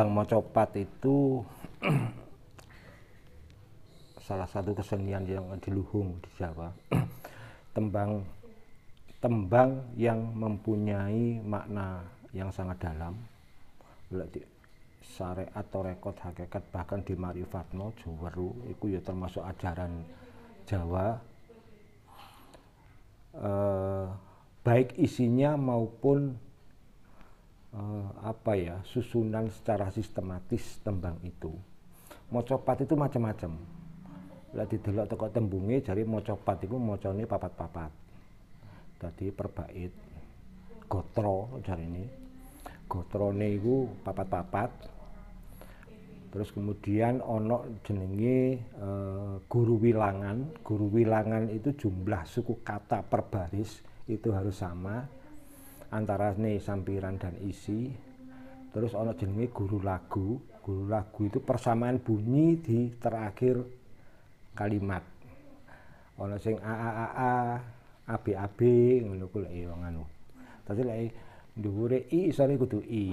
Bang Mocopat itu salah satu kesenian yang diluhung di Jawa. tembang tembang yang mempunyai makna yang sangat dalam. Sare atau rekod hakikat bahkan di Marifatno juweru itu ya termasuk ajaran Jawa eh, baik isinya maupun Eh, apa ya susunan secara sistematis tembang itu mocopat itu macam-macam lah didelok teko tembunge jari mocopat iku mocone papat-papat tadi perbait gotro cari ini gotrone itu papat-papat terus kemudian ono jenenge e, guru wilangan guru wilangan itu jumlah suku kata per baris itu harus sama antara nih sampiran dan isi terus ono jenenge guru lagu guru lagu itu persamaan bunyi di terakhir kalimat ono sing a a a a a b a b ngono kuwi lek eh, wong anu dadi lek dhuwure i isore kudu i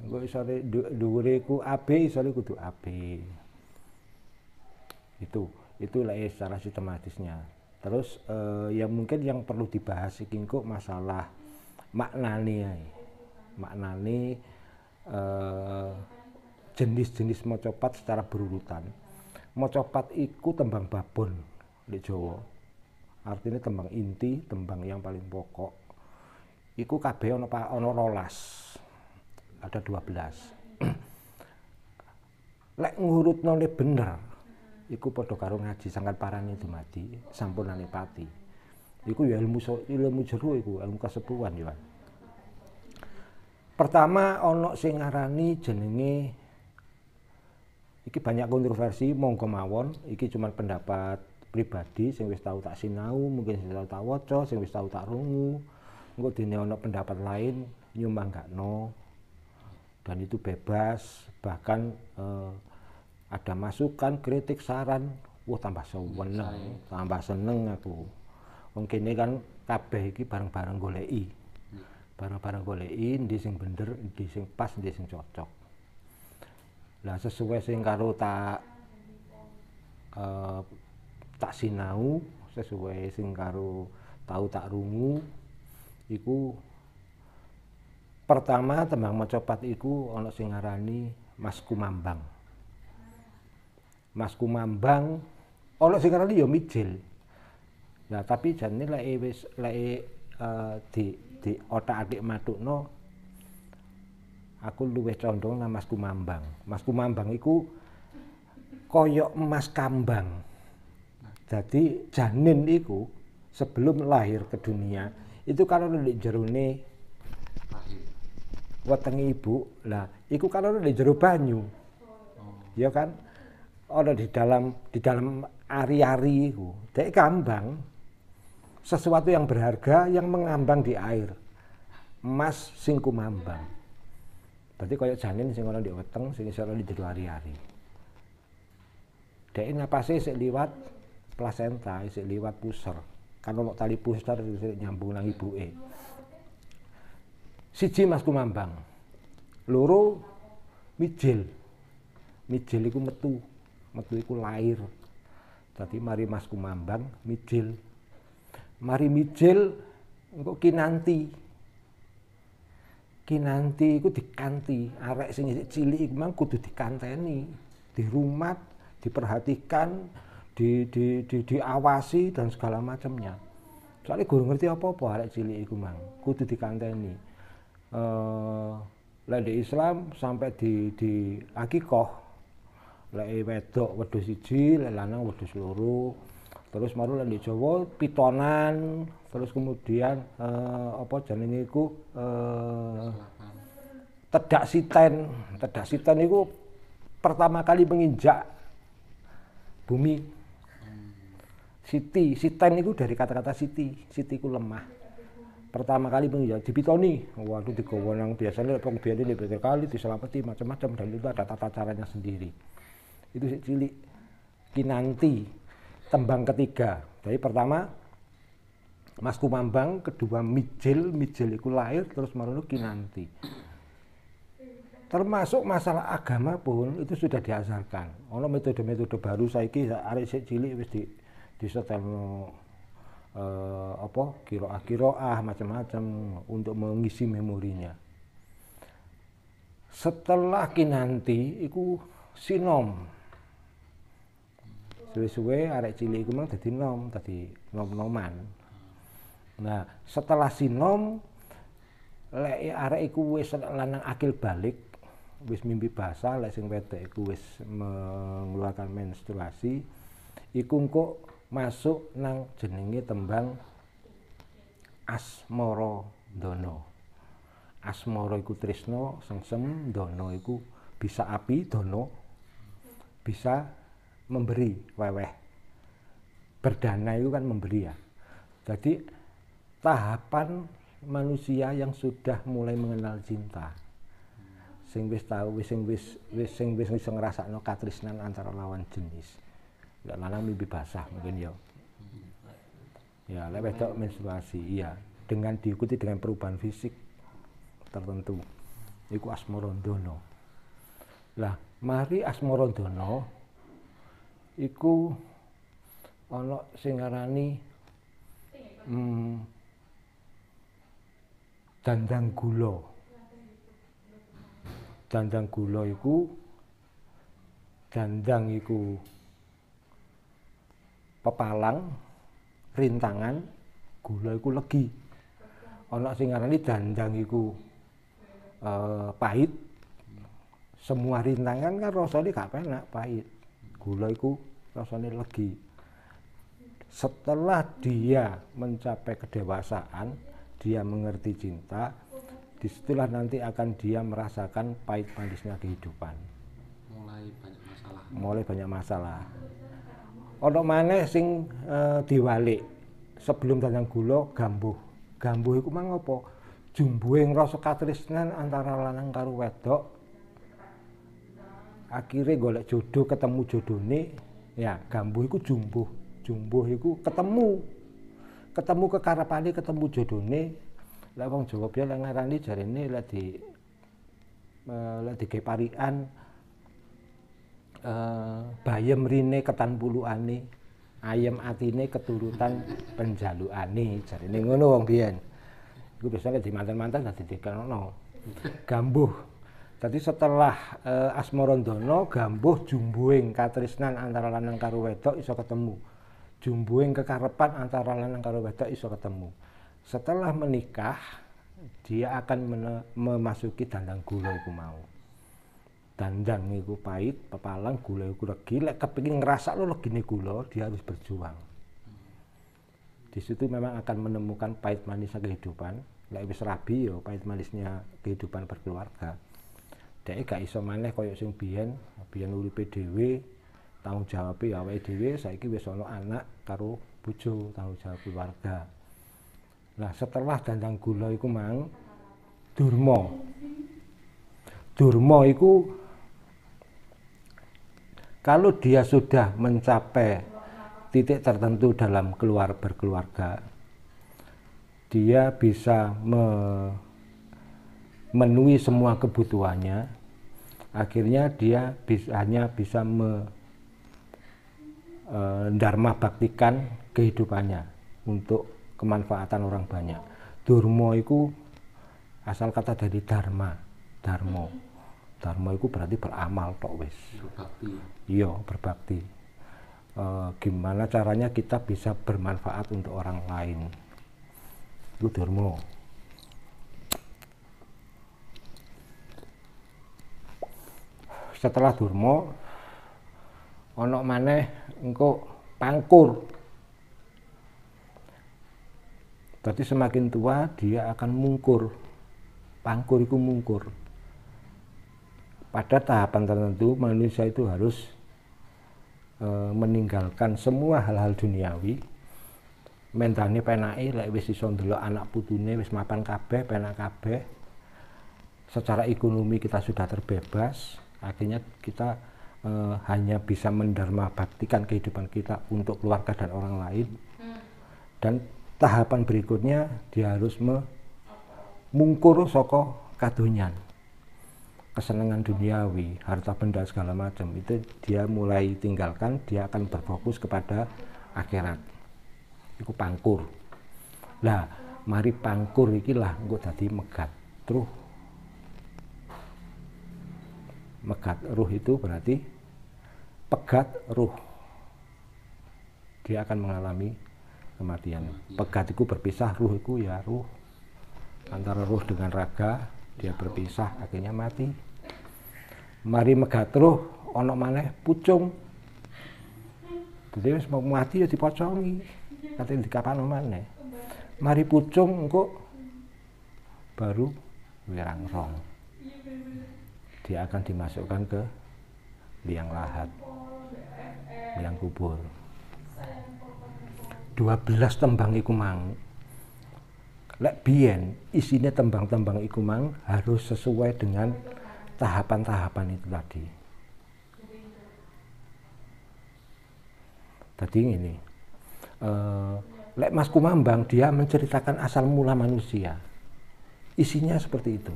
engko isore dhuwure ku a b isore kudu a b itu itu lek secara sistematisnya terus eh, yang mungkin yang perlu dibahas iki masalah maknani Maknani eh, jenis-jenis mocopat secara berurutan. Mocopat iku tembang babon di Jawa. Artinya tembang inti, tembang yang paling pokok. Iku kabeh ono ono rolas. Ada 12. Lek ngurut nole bener, iku sangat karo ngaji sangkan parani dumadi sampunane pati. Iku ya ilmu ilmu jero iku, ilmu kasepuhan ya. Pertama ana sing ngarani jenenge iki banyak kontroversi monggo mawon, iki cuma pendapat pribadi sing wis tau tak sinau, mungkin sing tau tak waca, sing wis tau tak rungu. Engko dene ana pendapat lain no, Dan itu bebas, bahkan eh, ada masukan, kritik, saran, wah tambah seneng, tambah seneng aku mungkin kan kabeh iki bareng-bareng goleki bareng-bareng goleki ndi sing bener ndi sing pas ndi sing cocok lah sesuai sing karo tak uh, tak sinau sesuai sing karo tau tak rungu iku pertama tembang mencopat iku ana sing ngarani Mas Kumambang Mas Kumambang ana sing ngarani ya mijil Nah, tapi jane lek wis lek eh, di di otak adik madukno aku luwih condong nang Mas Kumambang. Mas Kumambang iku koyok emas kambang. Jadi janin iku sebelum lahir ke dunia itu kalau di jerone wetenge ibu lah iku kalau di jero banyu oh. ya kan ada di dalam di dalam ari-ari iku dek kambang sesuatu yang berharga yang mengambang di air. Emas singku mambang. Berarti kayak janin sing ana di weteng sing iso di ari-ari. Dek sih sik liwat plasenta, sik liwat pusar. Kan ono tali pusar sik nyambung nang ibuke. Siji mas kumambang. Loro mijil. Mijil iku metu. Metu iku lahir Tadi mari masku mambang mijil mari mijil engko kinanti kinanti iku dikanti arek sing cilik iku mang kudu dikanteni dirumat diperhatikan di, di, di, diawasi dan segala macamnya soalnya gue ngerti apa-apa arek cilik iku mang kudu dikanteni eh di Islam sampai di di akikoh lek wedok wedhus siji lek lanang wedhus loro terus maru di Jawa pitonan terus kemudian uh, apa jenenge iku uh, tedak siten tedak siten itu pertama kali menginjak bumi siti siten itu dari kata-kata siti siti ku lemah pertama kali menginjak di waktu waduh digowo nang biasanya wong biyen dipikir kali di Selapeti, macam-macam dan itu ada tata caranya sendiri itu cilik kinanti tembang ketiga. Jadi pertama Mas Kumambang, kedua Mijil, Mijil itu lahir terus merenung nanti. Termasuk masalah agama pun itu sudah diajarkan. Ono metode-metode baru saiki arek sik cilik wis di setel eh, apa kiro ah macam-macam untuk mengisi memorinya. Setelah Kinanti itu sinom suwe-suwe arek cilik iku mang dadi nom, dadi nom-noman. Nah, setelah sinom lek arek iku wis lanang akil balik, wis mimpi basah, lek sing wedok iku wis mengeluarkan menstruasi, iku masuk nang jenenge tembang asmoro dono. asmoro iku tresno, sengsem, dono iku bisa api, dono bisa memberi weweh. Berdana itu kan memberi ya. Jadi tahapan manusia yang sudah mulai mengenal cinta. Sing wis tahu wis sing wis wis sing wis iso ngrasakno katresnan antara lawan jenis. Enggak lanang lebih basah mungkin ya. Ya, lebih wedok menstruasi, iya. Dengan diikuti dengan perubahan fisik tertentu. Iku Asmorondono. Lah, mari Asmorondono iku ana sing ngarani hmm, dandang gula. Dandang gula iku dandang iku pepalang, rintangan, gula iku legi. Ana sing ngarani dandang iku eh, pahit. Semua rintangan kan rasane gak penak, pahit gula itu rasanya legi setelah dia mencapai kedewasaan dia mengerti cinta disitulah nanti akan dia merasakan pahit manisnya kehidupan mulai banyak masalah mulai banyak masalah ono mana sing e, diwalik sebelum dandang gula gambuh gambuh iku mang apa jumbuhe ngrasa katresnan antara lanang karo wedok akhirnya golek jodoh ketemu jodone ya gambuh iku jumbuh jumbuh iku ketemu ketemu kekarepane ketemu jodone lah wong Jawa biyen lek ngarani jarene lek di lek keparian eh bayem rine ketan puluane ayem atine keturutan cari jarene ngono wong biyen iku biasanya di mantan-mantan dadi dikenokno gambuh jadi setelah uh, eh, Asmorondono gambuh jumbuing katresnan antara lanang karo wedok iso ketemu. Jumbuing kekarepan antara lanang karo wedok iso ketemu. Setelah menikah dia akan memasuki dandang gula iku mau. Dandang iku pahit, pepalang gula iku regi, lek kepengin ngerasa lo legine gula, dia harus berjuang. Di situ memang akan menemukan pahit manisnya kehidupan. Lek wis rabi yo ya pahit manisnya kehidupan berkeluarga dhek gak iso maneh kaya sing biyen biyen uripe dhewe tanggung jawab ya awake dhewe saiki wis ana anak karo bojo tanggung jawab keluarga Nah setelah dandang gula iku mang durma durma iku kalau dia sudah mencapai titik tertentu dalam keluar berkeluarga dia bisa memenuhi semua kebutuhannya akhirnya dia hanya bisa mendharma e, baktikan kehidupannya untuk kemanfaatan orang banyak. Durmo itu asal kata dari dharma, dharma. Dharma itu berarti beramal tok wis. Berbakti. Iya, berbakti. E, gimana caranya kita bisa bermanfaat untuk orang lain? Itu dharma. setelah Durma onok maneh engko pangkur. Berarti semakin tua dia akan mungkur. Pangkur itu mungkur. Pada tahapan tertentu manusia itu harus e, meninggalkan semua hal-hal duniawi. mentalnya penake lek wis iso ndelok anak putune wis mapan kabeh, penak kabeh. Secara ekonomi kita sudah terbebas, akhirnya kita eh, hanya bisa mendharma baktikan kehidupan kita untuk keluarga dan orang lain hmm. dan tahapan berikutnya dia harus mengungkur soko kadonyan kesenangan duniawi, harta benda segala macam itu dia mulai tinggalkan, dia akan berfokus kepada akhirat. itu pangkur. Lah, mari pangkur ikilah gue tadi megat. Terus Megat ruh itu berarti pegat ruh. Dia akan mengalami kematian. Pegat berpisah, ruh ya ruh. Antara ruh dengan raga, dia berpisah, akhirnya mati. Mari megat ruh, ono maneh pucung. Jadi mau mati ya dipocongi. di kapan maneh. Mari pucung engko baru wirang rong dia akan dimasukkan ke liang lahat liang kubur 12 tembang iku mang lek biyen isinya tembang-tembang iku mang harus sesuai dengan tahapan-tahapan itu tadi tadi ini uh, eh, lek mas kumambang dia menceritakan asal mula manusia isinya seperti itu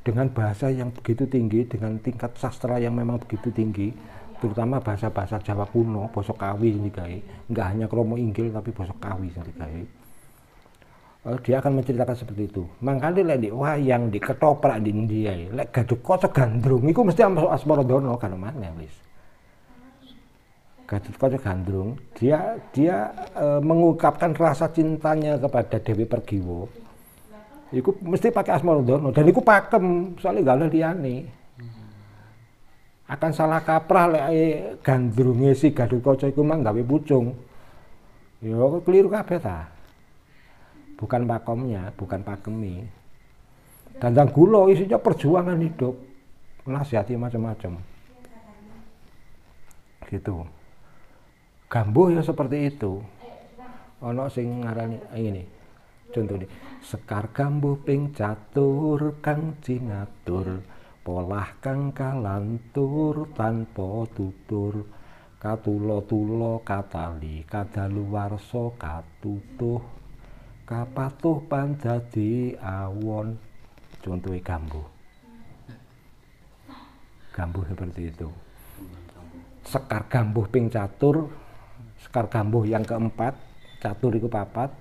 dengan bahasa yang begitu tinggi, dengan tingkat sastra yang memang begitu tinggi, terutama bahasa-bahasa Jawa kuno, bosok Kawi sendiri nggak hanya kromo inggil tapi bosok Kawi sendiri Oh, eh, dia akan menceritakan seperti itu. Mangkali lek di yang di ketoprak di India, e, lek gaduh kocok gandrung, itu mesti masuk dono kan mana wis. Gaduh kocok gandrung, dia dia e, mengungkapkan rasa cintanya kepada Dewi Pergiwo Iku mesti pakai asmoro dono dan iku pakem soalnya gak oleh liyane. Akan salah kaprah lek eh, gandrunge si kau kaca iku mang gawe pucung. Ya keliru kabeh ta. Bukan pakomnya, bukan pakemi. yang gulo isinya perjuangan hidup. Nasihati macam-macam. Gitu. Gambuh ya seperti itu. Ono sing ngarani ini contohnya sekar gambuh ping catur kang cinatur polah kang kalantur tanpa tutur katulo tulo katali kadaluwarsa katutuh kapatuh panjadi awon contohnya gambuh gambuh seperti itu sekar gambuh ping catur sekar gambuh yang keempat catur itu papat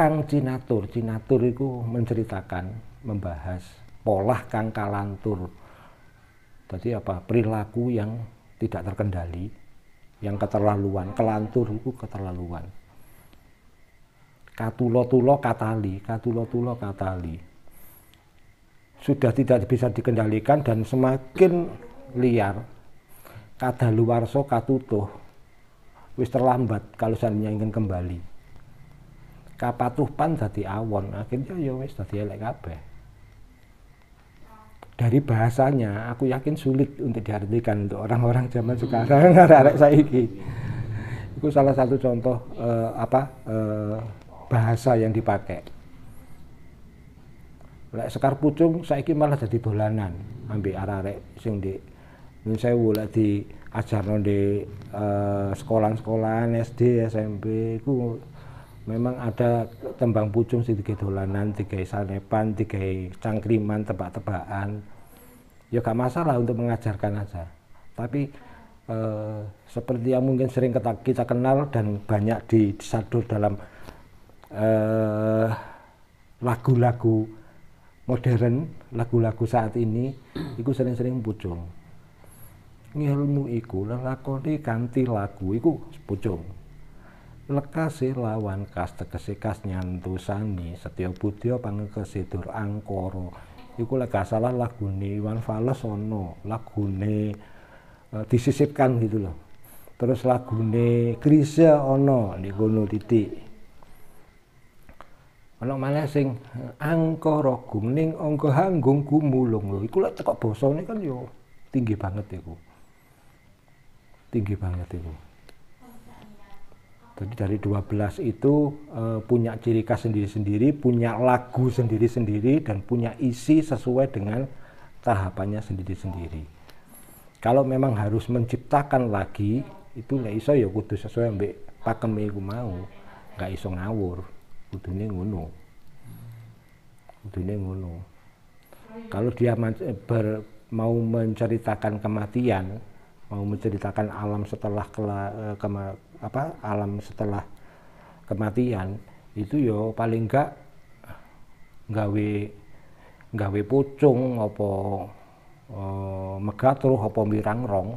Kang Cinatur, Cinatur itu menceritakan, membahas pola Kang Kalantur. Tadi apa? Perilaku yang tidak terkendali, yang keterlaluan. Kelantur itu keterlaluan. Katulo-tulo katali, katulo-tulo katali. Sudah tidak bisa dikendalikan dan semakin liar. Kadaluarso katutuh. Wis terlambat kalau saya ingin kembali pan dadi awon akhirnya ya wis dadi elek kabeh dari bahasanya aku yakin sulit untuk diartikan untuk orang-orang zaman hmm. sekarang arek-arek saiki itu salah satu contoh eh, apa eh, bahasa yang dipakai lek sekar pucung saiki malah jadi dolanan ambil arek-arek sing di ini saya lek di ajarno di eh, sekolah-sekolah SD SMP ku memang ada tembang pucung tiga dolanan tiga sanepan tiga cangkriman tebak-tebakan ya gak masalah untuk mengajarkan aja tapi eh, seperti yang mungkin sering kita, kita kenal dan banyak disadur dalam lagu eh, lagu-lagu modern lagu-lagu saat ini itu sering-sering pucung ngilmu iku lelakoni ganti lagu iku pucung lekase lawan kas tegese kas nyantosani setya budya pangekese dur angkara iku lek gak salah lagune Iwan Fals ana lagune uh, disisipkan gitu loh terus lagune Krisya ono di kono titik ana maneh sing e, angkara gumning angka hanggung kumulung lho iku lek tekok basane kan yo tinggi banget iku tinggi banget iku jadi dari 12 itu uh, punya ciri khas sendiri-sendiri, punya lagu sendiri-sendiri, dan punya isi sesuai dengan tahapannya sendiri-sendiri. Kalau memang harus menciptakan lagi, itu nggak iso ya kudu sesuai ambek pakem iku mau. Nggak iso ngawur, kudune ngono. Kudune ngono. Kalau dia eh, ber, mau menceritakan kematian, mau menceritakan alam setelah kela, eh, kema, apa alam setelah kematian itu yo ya paling enggak nggawe nggawe pucung apa e, eh, megatruh apa rong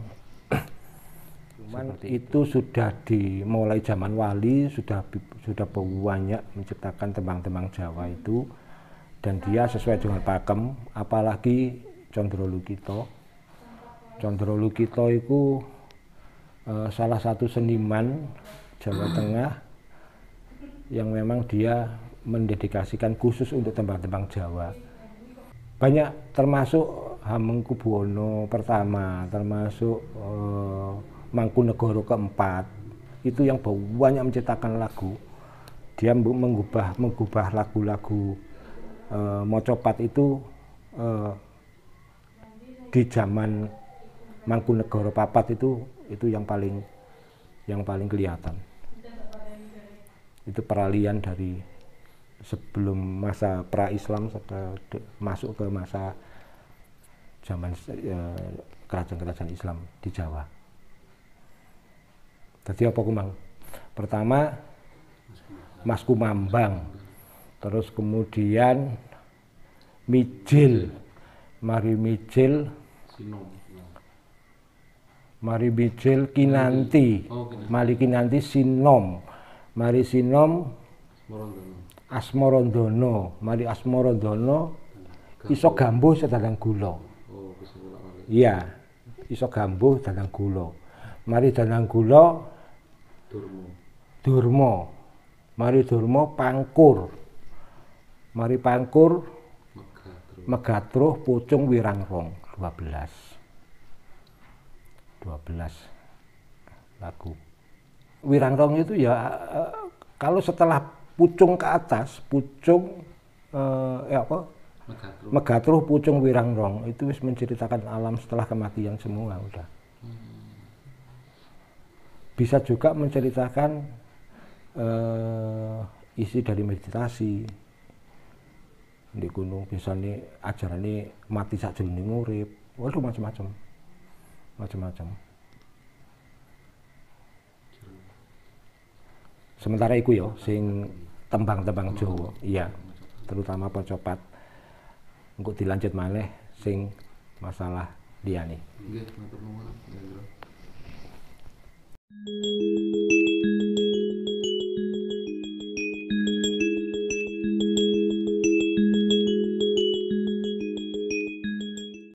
cuman itu, itu sudah dimulai zaman wali sudah sudah banyak menciptakan tembang-tembang Jawa hmm. itu dan dia sesuai dengan pakem apalagi Condro Lukito Condro Lukito itu uh, salah satu seniman Jawa Tengah yang memang dia mendedikasikan khusus untuk tembang-tembang Jawa. Banyak termasuk Hamengkubuwono pertama, termasuk uh, Mangkunegoro keempat, itu yang banyak menciptakan lagu. Dia mengubah mengubah lagu-lagu uh, mocopat itu uh, di zaman Mangkunegara papat itu itu yang paling yang paling kelihatan. Itu peralihan dari sebelum masa pra Islam masuk ke masa zaman eh, kerajaan-kerajaan Islam di Jawa. Tadi apa kumang? Pertama Mas Kumambang, terus kemudian Mijil, Mari Mijil, mari bijil kinanti mari kinanti sinom mari sinom asmorondono mari asmorondono iso gambuh sedang gula iya iso gambuh sedang gula mari sedang gula durmo mari durmo pangkur mari pangkur megatruh pucung Wirangrong 12 12 lagu. Wirangrong itu ya eh, kalau setelah pucung ke atas, pucung eh, ya apa? Megatruh. pucung Wirangrong itu menceritakan alam setelah kematian semua udah. Hmm. Bisa juga menceritakan eh, isi dari meditasi di gunung bisa nih ajaran ini mati saat jadi ngurip waduh macam-macam macam-macam sementara iku yo ya, sing tembang-tembang Jawa iya terutama pocopat untuk dilanjut malih sing masalah liyane nggih matur nuwun